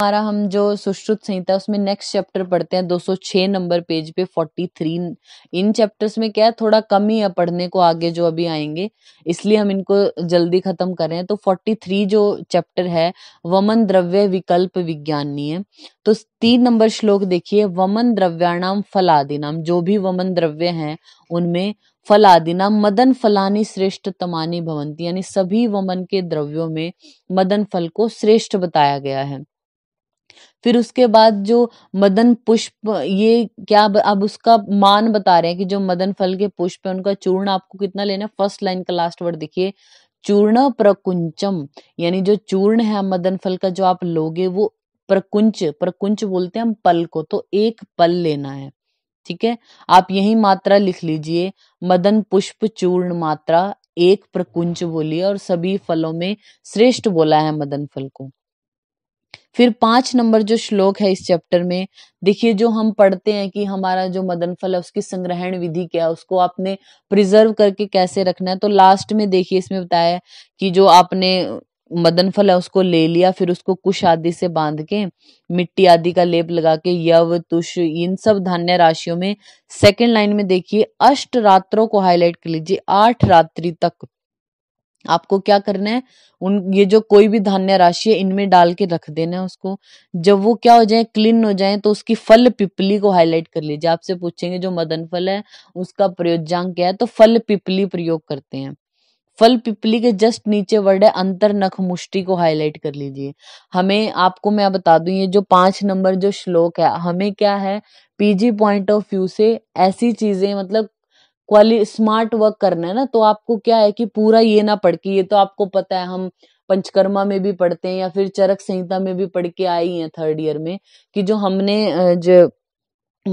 हमारा हम जो सुश्रुत संहिता उसमें नेक्स्ट चैप्टर पढ़ते हैं 206 नंबर पेज पे 43 इन चैप्टर्स में क्या है थोड़ा कम ही है पढ़ने को आगे जो अभी आएंगे इसलिए हम इनको जल्दी खत्म कर रहे हैं तो 43 जो चैप्टर है वमन द्रव्य विकल्प विज्ञानी है तो तीन नंबर श्लोक देखिए वमन द्रव्याणाम फलादिनाम जो भी वमन द्रव्य है उनमें फलादिना मदन फलानी श्रेष्ठ तमानी भवंती यानी सभी वमन के द्रव्यों में मदन फल को श्रेष्ठ बताया गया है फिर उसके बाद जो मदन पुष्प ये क्या अब उसका मान बता रहे हैं कि जो मदन फल के पुष्प है उनका चूर्ण आपको कितना लेना है फर्स्ट लाइन का लास्ट वर्ड देखिए चूर्ण प्रकुंचम यानी जो चूर्ण है मदन फल का जो आप लोगे वो प्रकुंच प्रकुंच बोलते हैं हम पल को तो एक पल लेना है ठीक है आप यही मात्रा लिख लीजिए मदन पुष्प चूर्ण मात्रा एक प्रकुंच बोलिए और सभी फलों में श्रेष्ठ बोला है मदन फल को फिर पांच नंबर जो श्लोक है इस चैप्टर में देखिए जो हम पढ़ते हैं कि हमारा जो मदन फल है उसकी संग्रहण विधि क्या है उसको आपने प्रिजर्व करके कैसे रखना है तो लास्ट में देखिए इसमें बताया कि जो आपने मदन फल है उसको ले लिया फिर उसको कुश आदि से बांध के मिट्टी आदि का लेप लगा के यव तुष इन सब धान्य राशियों में सेकंड लाइन में देखिए अष्ट रात्रों को हाईलाइट कर लीजिए आठ रात्रि तक आपको क्या करना है उन ये जो कोई भी धान्य राशि है इनमें डाल के रख देना है उसको जब वो क्या हो जाए क्लीन हो जाए तो उसकी फल पिपली को हाईलाइट कर लीजिए आपसे पूछेंगे जो मदन फल है उसका प्रयोजांग क्या है तो फल पिपली प्रयोग करते हैं फल पिपली के जस्ट नीचे वर्ड है अंतर नख मुष्टि को हाईलाइट कर लीजिए हमें आपको मैं बता दूं ये जो पांच नंबर जो श्लोक है हमें क्या है पीजी पॉइंट ऑफ व्यू से ऐसी चीजें मतलब क्वाली स्मार्ट वर्क करना है ना तो आपको क्या है कि पूरा ये ना पढ़ के ये तो आपको पता है हम पंचकर्मा में भी पढ़ते हैं या फिर चरक संहिता में भी पढ़ के आई हैं थर्ड ईयर में कि जो हमने जो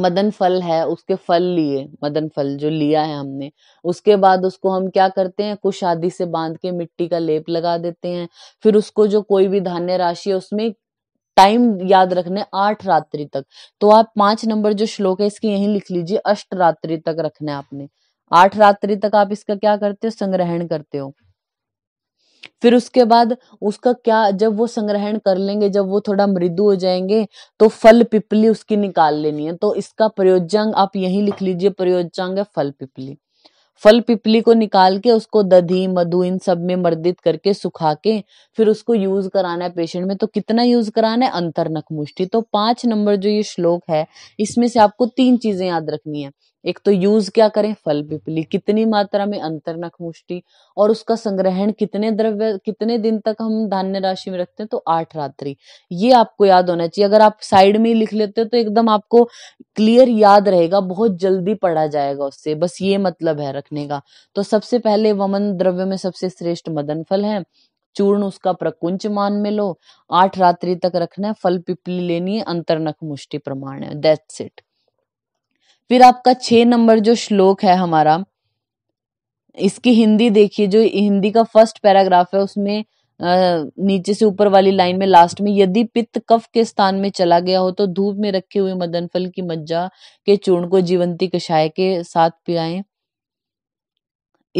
मदन फल है उसके फल लिए मदन फल जो लिया है हमने उसके बाद उसको हम क्या करते हैं कुछ शादी से बांध के मिट्टी का लेप लगा देते हैं फिर उसको जो कोई भी धान्य राशि है उसमें टाइम याद रखने आठ रात्रि तक तो आप पांच नंबर जो श्लोक है इसकी यही लिख लीजिए अष्ट रात्रि तक रखना है आपने आठ रात्रि तक आप इसका क्या करते हो संग्रहण करते हो फिर उसके बाद उसका क्या जब वो संग्रहण कर लेंगे जब वो थोड़ा मृदु हो जाएंगे तो फल पिपली उसकी निकाल लेनी है तो इसका प्रयोज्यांग आप यही लिख लीजिए प्रयोज्यांग है फल पिपली फल पिपली को निकाल के उसको दधी मधु इन सब में मर्दित करके सुखा के फिर उसको यूज कराना है पेशेंट में तो कितना यूज कराना है अंतर नख मुष्टि तो पांच नंबर जो ये श्लोक है इसमें से आपको तीन चीजें याद रखनी है एक तो यूज क्या करें फल पिपली कितनी मात्रा में अंतरनक मुष्टि और उसका संग्रहण कितने द्रव्य कितने दिन तक हम धान्य राशि में रखते हैं तो आठ रात्रि ये आपको याद होना चाहिए अगर आप साइड में लिख लेते हो तो एकदम आपको क्लियर याद रहेगा बहुत जल्दी पढ़ा जाएगा उससे बस ये मतलब है रखने का तो सबसे पहले वमन द्रव्य में सबसे श्रेष्ठ मदन फल है चूर्ण उसका प्रकुंच मान में लो आठ रात्रि तक रखना है फल पिपली लेनी है अंतरनक मुष्टि प्रमाण है दैट्स इट फिर आपका छ नंबर जो श्लोक है हमारा इसकी हिंदी देखिए जो हिंदी का फर्स्ट पैराग्राफ है उसमें नीचे से ऊपर वाली लाइन में लास्ट में यदि पित्त कफ के स्थान में चला गया हो तो धूप में रखे हुए मदन फल की मज्जा के चूर्ण को जीवंती कषाय के साथ पियाए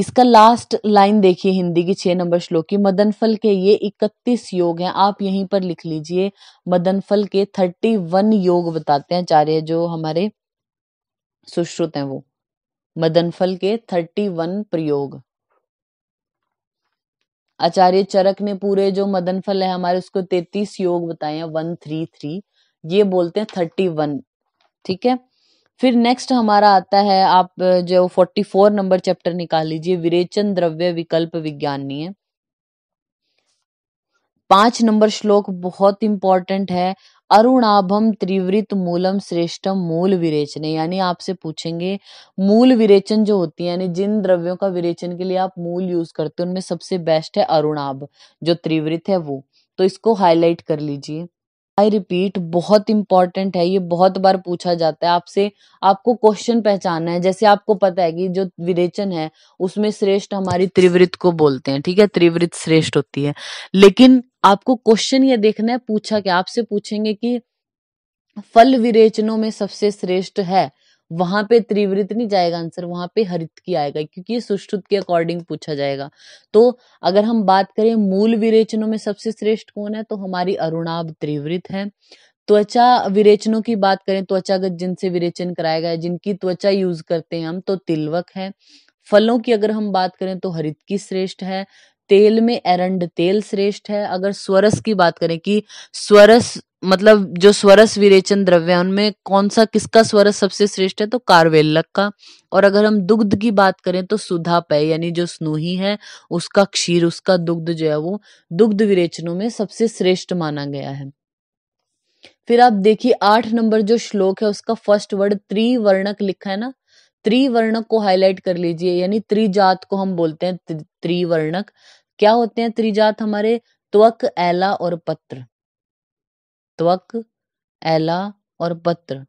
इसका लास्ट लाइन देखिए हिंदी की छह नंबर श्लोक की मदन फल के ये इकतीस योग हैं आप यहीं पर लिख लीजिए मदन फल के थर्टी वन योग बताते हैं आचार्य जो हमारे सुश्रुत है वो मदनफल के थर्टी वन प्रयोग आचार्य चरक ने पूरे जो मदनफल है हमारे उसको तैतीस योग बताए हैं वन थ्री थ्री ये बोलते हैं थर्टी वन ठीक है फिर नेक्स्ट हमारा आता है आप जो फोर्टी फोर नंबर चैप्टर निकाल लीजिए विरेचन द्रव्य विकल्प है पांच नंबर श्लोक बहुत इंपॉर्टेंट है अरुणाभम त्रिवृत मूलम श्रेष्ठम मूल विरेचने यानी आपसे पूछेंगे मूल विरेचन जो होती है यानी जिन द्रव्यों का विरेचन के लिए आप मूल यूज करते हैं उनमें सबसे बेस्ट है अरुणाभ जो त्रिवृत है वो तो इसको हाईलाइट कर लीजिए आई रिपीट बहुत इंपॉर्टेंट है ये बहुत बार पूछा जाता है आपसे आपको क्वेश्चन पहचानना है जैसे आपको पता है कि जो विरेचन है उसमें श्रेष्ठ हमारी त्रिवृत को बोलते हैं ठीक है त्रिवृत श्रेष्ठ होती है लेकिन आपको क्वेश्चन ये देखना है पूछा कि आपसे पूछेंगे कि फल विरेचनों में सबसे श्रेष्ठ है वहां पे त्रिवृत नहीं जाएगा आंसर वहां पे हरित की आएगा क्योंकि सुश्रुत के अकॉर्डिंग पूछा जाएगा तो अगर हम बात करें मूल विरेचनों में सबसे श्रेष्ठ कौन है तो हमारी अरुणाब त्रिवृत है त्वचा विरेचनों की बात करें त्वचागत जिनसे विरेचन कराया गया जिनकी त्वचा यूज करते हैं हम तो तिलवक है फलों की अगर हम बात करें तो हरित की श्रेष्ठ है तेल में एरंड तेल श्रेष्ठ है अगर स्वरस की बात करें कि स्वरस मतलब जो स्वरस विरेचन द्रव्य है उनमें कौन सा किसका स्वरस सबसे श्रेष्ठ है तो कारवेल्लक का और अगर हम दुग्ध की बात करें तो सुधा पय यानी जो स्नूही है उसका क्षीर उसका दुग्ध जो है वो दुग्ध विरेचनों में सबसे श्रेष्ठ माना गया है फिर आप देखिए आठ नंबर जो श्लोक है उसका फर्स्ट वर्ड त्रिवर्णक लिखा है ना त्रिवर्णक को हाईलाइट कर लीजिए यानी त्रिजात को हम बोलते हैं त्रिवर्णक क्या होते हैं त्रिजात हमारे त्वक ऐला और पत्र त्वक ऐला और पत्र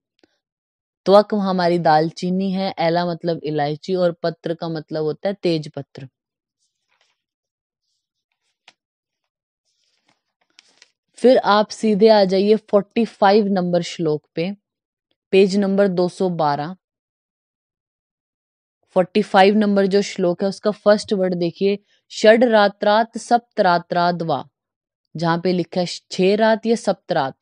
त्वक हमारी दालचीनी है ऐला मतलब इलायची और पत्र का मतलब होता है तेज पत्र फिर आप सीधे आ जाइए 45 नंबर श्लोक पे page number 212 forty five number जो श्लोक है उसका फर्स्ट वर्ड देखिए षड रात्रात रात्रा वा जहां पे लिखा है छह रात या सप्त रात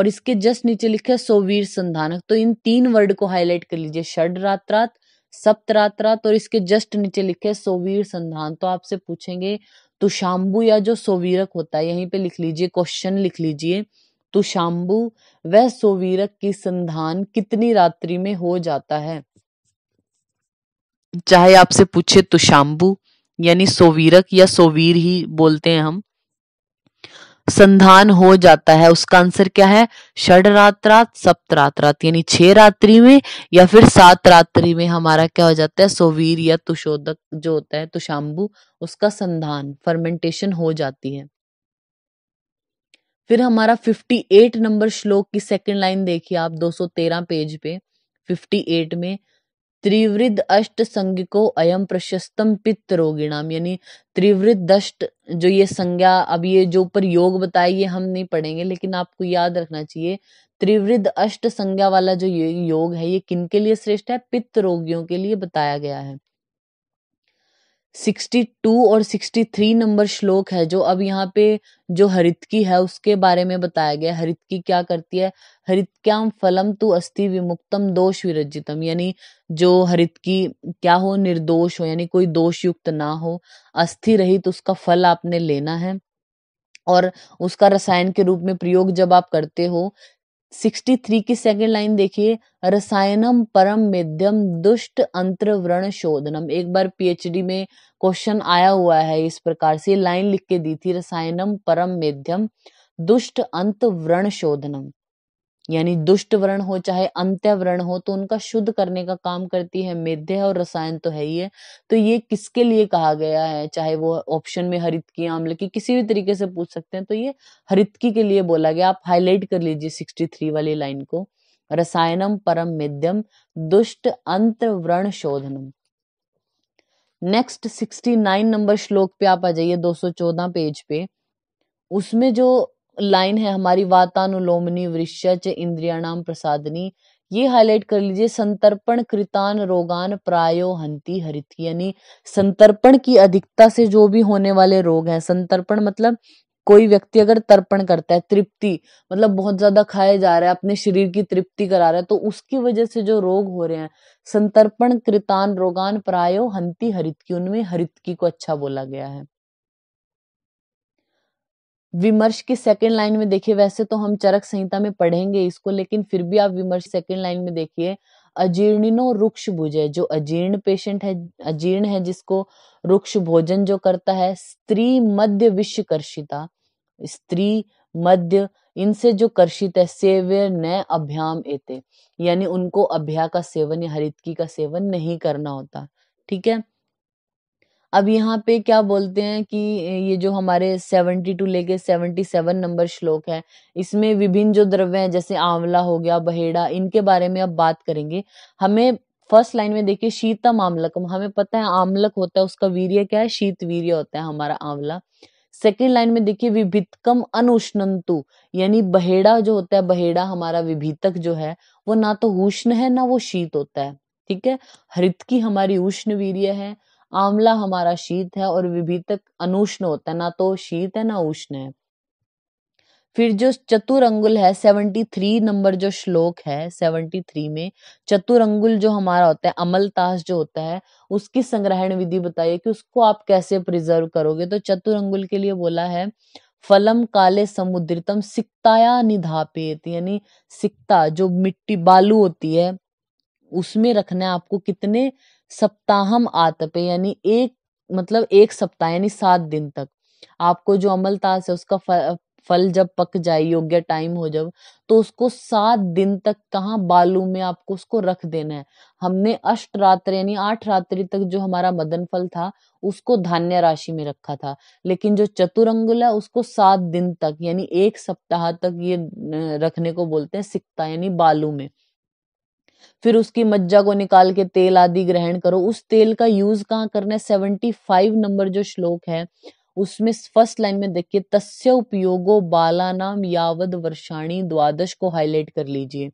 और इसके जस्ट नीचे लिखा है सोवीर संधानक तो इन तीन वर्ड को हाईलाइट कर लीजिए षड रात्रात सप्त रात्रात और इसके जस्ट नीचे लिखे सोवीर संधान तो आपसे पूछेंगे तुशाम्बु या जो सोवीरक होता है यहीं पे लिख लीजिए क्वेश्चन लिख लीजिए तुशाम्बु वह सोवीरक की संधान कितनी रात्रि में हो जाता है चाहे आपसे पूछे तो शाम्बू यानी सोवीरक या सोवीर ही बोलते हैं हम संधान हो जाता है उसका आंसर क्या है षड रात रात सप्त रात रात यानी छह रात्रि में या फिर सात रात्रि में हमारा क्या हो जाता है सोवीर या तुशोधक जो होता है तुशाम्बू तो उसका संधान फर्मेंटेशन हो जाती है फिर हमारा 58 नंबर श्लोक की सेकंड लाइन देखिए आप 213 पेज पे 58 में त्रिवृद्ध अष्ट संज्ञ को अयम प्रशस्तम पित्त रोगिणाम यानी त्रिवृद्ध अष्ट जो ये संज्ञा अब ये जो ऊपर योग बताए ये हम नहीं पढ़ेंगे लेकिन आपको याद रखना चाहिए त्रिवृद्ध अष्ट संज्ञा वाला जो योग है ये किन के लिए श्रेष्ठ है पित्त रोगियों के लिए बताया गया है 62 टू और सिक्सटी थ्री नंबर श्लोक है जो अब यहाँ पे जो की है उसके बारे में बताया गया हरित की क्या करती है हरितक्याम फलम तु अस्थि विमुक्तम दोष विरजितम यानी जो हरित की क्या हो निर्दोष हो यानी कोई दोष युक्त ना हो अस्थि रहित तो उसका फल आपने लेना है और उसका रसायन के रूप में प्रयोग जब आप करते हो 63 की सेकेंड लाइन देखिए रसायनम परम मेद्यम दुष्ट व्रण शोधनम एक बार पीएचडी में क्वेश्चन आया हुआ है इस प्रकार से लाइन लिख के दी थी रसायनम परम मेद्यम दुष्ट अंतव्रण शोधनम यानी दुष्ट वर्ण हो चाहे अंत्य वर्ण हो तो उनका शुद्ध करने का काम करती है मेध्य और रसायन तो है ही है तो ये किसके लिए कहा गया है चाहे वो ऑप्शन में हरित की आम्ल की किसी भी तरीके से पूछ सकते हैं तो ये की के लिए बोला गया आप हाईलाइट कर लीजिए सिक्सटी थ्री वाली लाइन को रसायनम परम मेध्यम दुष्ट अंत व्रण शोधनम नेक्स्ट सिक्सटी नाइन नंबर श्लोक पे आप आ जाइए दो सौ चौदह पेज पे उसमें जो लाइन है हमारी वातानुलोमनी इंद्रिया नाम प्रसादनी ये हाईलाइट कर लीजिए संतर्पण कृतान रोगान प्रायो हंति हरित यानी संतर्पण की अधिकता से जो भी होने वाले रोग हैं संतर्पण मतलब कोई व्यक्ति अगर तर्पण करता है तृप्ति मतलब बहुत ज्यादा खाया जा रहा है अपने शरीर की तृप्ति करा रहा है तो उसकी वजह से जो रोग हो रहे हैं संतर्पण कृतान रोगान प्रायो हंति हरित की उनमें हरित की को अच्छा बोला गया है विमर्श की सेकेंड लाइन में देखिए वैसे तो हम चरक संहिता में पढ़ेंगे इसको लेकिन फिर भी आप विमर्श सेकेंड लाइन में देखिए अजीर्णिनो रुक्ष भुजे जो अजीर्ण पेशेंट है अजीर्ण है जिसको रुक्ष भोजन जो करता है स्त्री मध्य विश्वकर्षिता स्त्री मध्य इनसे जो कर्षित है सेव्य न अभ्याम एते यानी उनको अभ्या का सेवन या की का सेवन नहीं करना होता ठीक है अब यहाँ पे क्या बोलते हैं कि ये जो हमारे सेवेंटी टू लेके सेवेंटी सेवन नंबर श्लोक है इसमें विभिन्न जो द्रव्य हैं जैसे आंवला हो गया बहेड़ा इनके बारे में अब बात करेंगे हमें फर्स्ट लाइन में देखिए शीतम आमलकम हमें पता है आमलक होता है उसका वीर्य क्या है शीत वीर्य होता है हमारा आंवला सेकेंड लाइन में देखिए विभितकम अनुष्णंतु यानी बहेड़ा जो होता है बहेड़ा हमारा विभीतक जो है वो ना तो उष्ण है ना वो शीत होता है ठीक है हृत की हमारी उष्ण वीर्य है आंवला हमारा शीत है और विभीतक अनुष्ण होता है ना तो शीत है ना उष्ण है फिर जो अंगुल है सेवेंटी थ्री नंबर जो श्लोक है सेवेंटी थ्री में चतुरंगुल जो हमारा होता है अमलतास जो होता है उसकी संग्रहण विधि बताइए कि उसको आप कैसे प्रिजर्व करोगे तो चतुरंगुल के लिए बोला है फलम काले समुद्रितम सिक्ताया निधापेत यानी सिक्ता जो मिट्टी बालू होती है उसमें रखना है आपको कितने सप्ताहम आतपे यानी एक मतलब एक सप्ताह यानी सात दिन तक आपको जो अमल है उसका फल, फल जब पक जाए योग्य टाइम हो जब तो उसको सात दिन तक कहाँ बालू में आपको उसको रख देना है हमने अष्ट रात्र यानी आठ रात्रि तक जो हमारा मदन फल था उसको धान्य राशि में रखा था लेकिन जो चतुरंगुल है उसको सात दिन तक यानी एक सप्ताह तक ये रखने को बोलते हैं सिक्ता यानी बालू में फिर उसकी मज्जा को निकाल के तेल आदि ग्रहण करो उस तेल का यूज कहाँ करना है सेवेंटी फाइव नंबर जो श्लोक है उसमें फर्स्ट लाइन में देखिए तस्य उपयोगो बाला नाम यावद वर्षाणी द्वादश को हाईलाइट कर लीजिए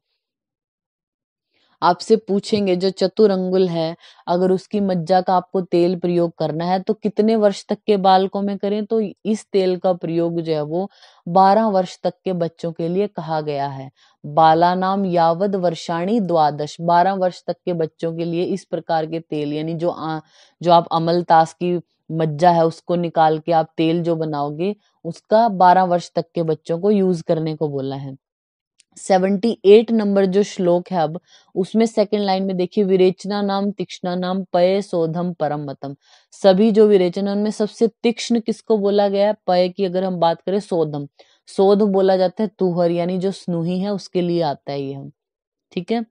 आपसे पूछेंगे जो चतुरंगुल है अगर उसकी मज्जा का आपको तेल प्रयोग करना है तो कितने वर्ष तक के बालकों में करें तो इस तेल का प्रयोग जो है वो बारह वर्ष तक के बच्चों के लिए कहा गया है बाला नाम यावद वर्षाणी द्वादश बारह वर्ष तक के बच्चों के लिए इस प्रकार के तेल यानी जो आ, जो आप अमलतास की मज्जा है उसको निकाल के आप तेल जो बनाओगे उसका बारह वर्ष तक के बच्चों को यूज करने को बोला है सेवेंटी एट नंबर जो श्लोक है अब उसमें सेकंड लाइन में देखिए विरेचना नाम तीक्षण नाम पय सोधम परम मतम सभी जो विरेचना उनमें सबसे तीक्ष्ण किसको बोला गया है पय की अगर हम बात करें सोधम सोध बोला जाता है तुहर यानी जो स्नुही है उसके लिए आता है ये हम ठीक है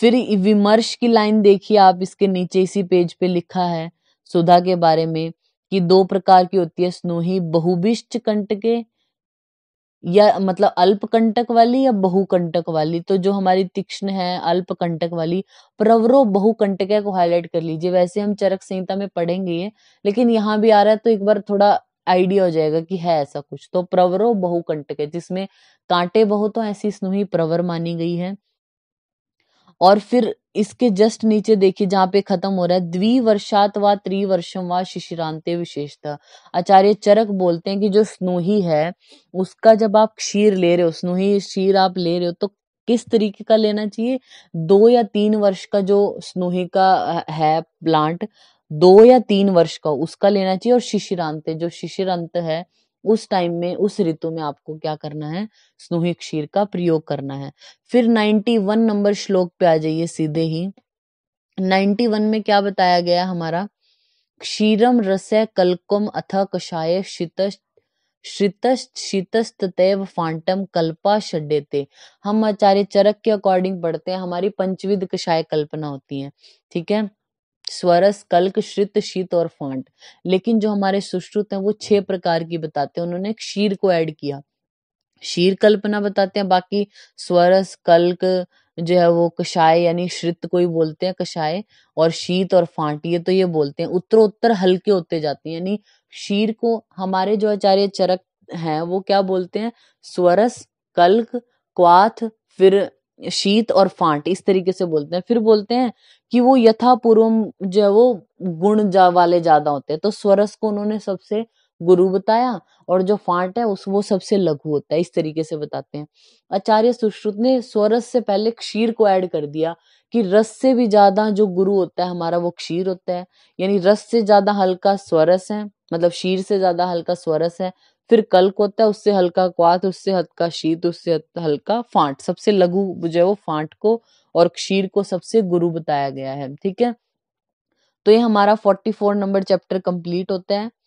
फिर विमर्श की लाइन देखिए आप इसके नीचे इसी पेज पे लिखा है सुधा के बारे में कि दो प्रकार की होती है स्नोही बहुबिष्ट कंटके या मतलब अल्पकंटक वाली या बहुकंटक वाली तो जो हमारी तीक्ष्ण है अल्पकंटक वाली प्रवरो बहुकंटक को हाईलाइट कर लीजिए वैसे हम चरक संहिता में पढ़ेंगे लेकिन यहाँ भी आ रहा है तो एक बार थोड़ा आइडिया हो जाएगा कि है ऐसा कुछ तो प्रवरो बहुकंटक है जिसमें कांटे बहुत तो ऐसी स्नुही प्रवर मानी गई है और फिर इसके जस्ट नीचे देखिए जहां पे खत्म हो रहा है द्विवर्षात व त्रिवर्षम व शिशिरांते विशेषता आचार्य चरक बोलते हैं कि जो स्नोही है उसका जब आप क्षीर ले रहे हो स्नोही क्षीर आप ले रहे हो तो किस तरीके का लेना चाहिए दो या तीन वर्ष का जो स्नोही का है प्लांट दो या तीन वर्ष का उसका लेना चाहिए और शिशिरांत जो शिशिरांत है उस टाइम में उस ऋतु में आपको क्या करना है स्नोही क्षीर का प्रयोग करना है फिर नाइन्टी वन नंबर श्लोक पे आ जाइए सीधे ही नाइन्टी वन में क्या बताया गया हमारा क्षीरम रसय कलकुम अथ कषाय शीत शीतस्तैव फांटम कल्पा ते हम आचार्य चरक के अकॉर्डिंग पढ़ते हैं हमारी पंचविद कषाय कल्पना होती है ठीक है स्वरस कल्क श्रित शीत और फांट लेकिन जो हमारे सुश्रुत हैं वो छह प्रकार की बताते हैं उन्होंने क्षीर को ऐड किया क्षीर कल्पना बताते हैं बाकी स्वरस कल्क जो है वो कषाय यानी श्रित को ही बोलते हैं कषाय और शीत और फांट ये तो ये बोलते हैं उत्तर उत्तर हल्के होते जाते हैं यानी क्षीर को हमारे जो आचार्य चरक हैं वो क्या बोलते हैं स्वरस कल्क क्वाथ फिर शीत और फांट इस तरीके से बोलते हैं फिर बोलते हैं कि वो यथापूर्वम जो है वो गुण जा वाले ज्यादा होते हैं तो स्वरस को उन्होंने सबसे गुरु बताया और जो फांट है उस वो सबसे लघु होता है इस तरीके से बताते हैं आचार्य सुश्रुत ने स्वरस से पहले क्षीर को ऐड कर दिया कि रस से भी ज्यादा जो गुरु होता है हमारा वो क्षीर होता है यानी रस से ज्यादा हल्का स्वरस है मतलब शीर से ज्यादा हल्का स्वरस है फिर कल्क होता है उससे हल्का क्वात उससे हल्का शीत उससे हल्का फांट सबसे लघु जो है वो फांट को और क्षीर को सबसे गुरु बताया गया है ठीक है तो ये हमारा forty four number chapter complete होता है